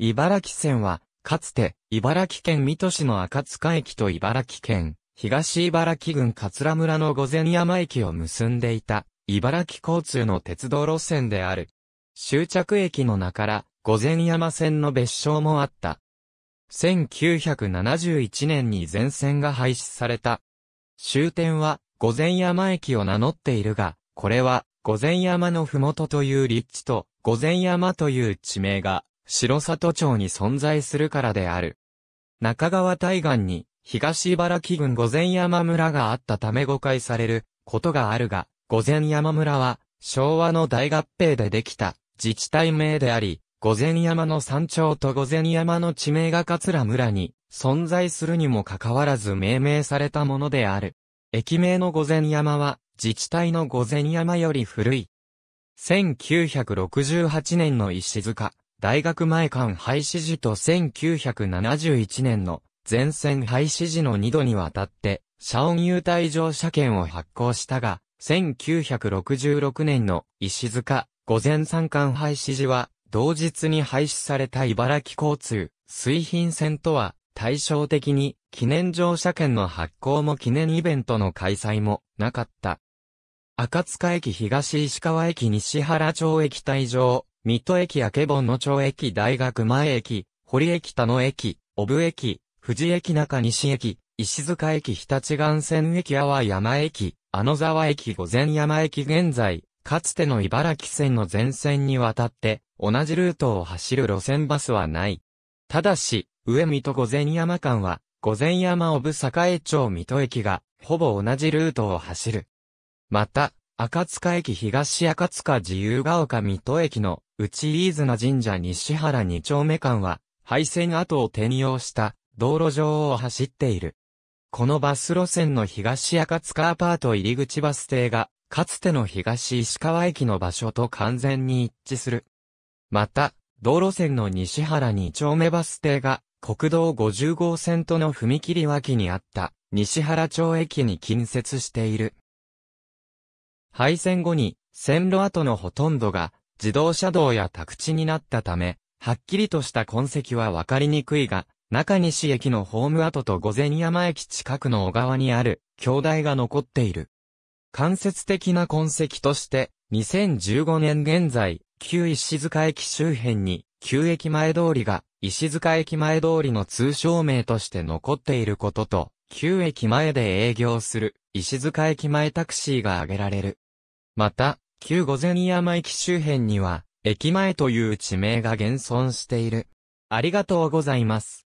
茨城線は、かつて、茨城県水戸市の赤塚駅と茨城県、東茨城郡桂村の御前山駅を結んでいた、茨城交通の鉄道路線である。終着駅の名から、御前山線の別称もあった。1971年に全線が廃止された。終点は、御前山駅を名乗っているが、これは、御前山のふもとという立地と、御前山という地名が、城里町に存在するからである。中川対岸に、東茨城郡御前山村があったため誤解されることがあるが、御前山村は、昭和の大合併でできた自治体名であり、御前山の山頂と御前山の地名が桂村に存在するにもかかわらず命名されたものである。駅名の御前山は、自治体の御前山より古い。1968年の石塚、大学前間廃止時と1971年の前線廃止時の2度にわたって、社音優待乗車券を発行したが、1966年の石塚、午前三間廃止時は、同日に廃止された茨城交通、水浜線とは、対照的に、記念乗車券の発行も記念イベントの開催も、なかった。赤塚駅東石川駅西原町駅退場、水戸駅やけぼんの町駅大学前駅、堀駅田野駅、小布駅、富士駅中西駅、石塚駅日立岩線駅阿波山駅、あの沢駅御前山駅現在、かつての茨城線の全線にわたって、同じルートを走る路線バスはない。ただし、上水戸御前山間は、御前山小部栄町水戸駅が、ほぼ同じルートを走る。また、赤塚駅東赤塚自由が丘水戸駅の内飯綱神社西原二丁目間は、廃線跡を転用した道路上を走っている。このバス路線の東赤塚アパート入り口バス停が、かつての東石川駅の場所と完全に一致する。また、道路線の西原二丁目バス停が、国道50号線との踏切脇にあった西原町駅に近接している。廃線後に線路跡のほとんどが自動車道や宅地になったため、はっきりとした痕跡はわかりにくいが、中西駅のホーム跡と御前山駅近くの小川にある、兄弟が残っている。間接的な痕跡として、2015年現在、旧石塚駅周辺に、旧駅前通りが、石塚駅前通りの通称名として残っていることと、旧駅前で営業する、石塚駅前タクシーが挙げられる。また、旧御前山駅周辺には、駅前という地名が現存している。ありがとうございます。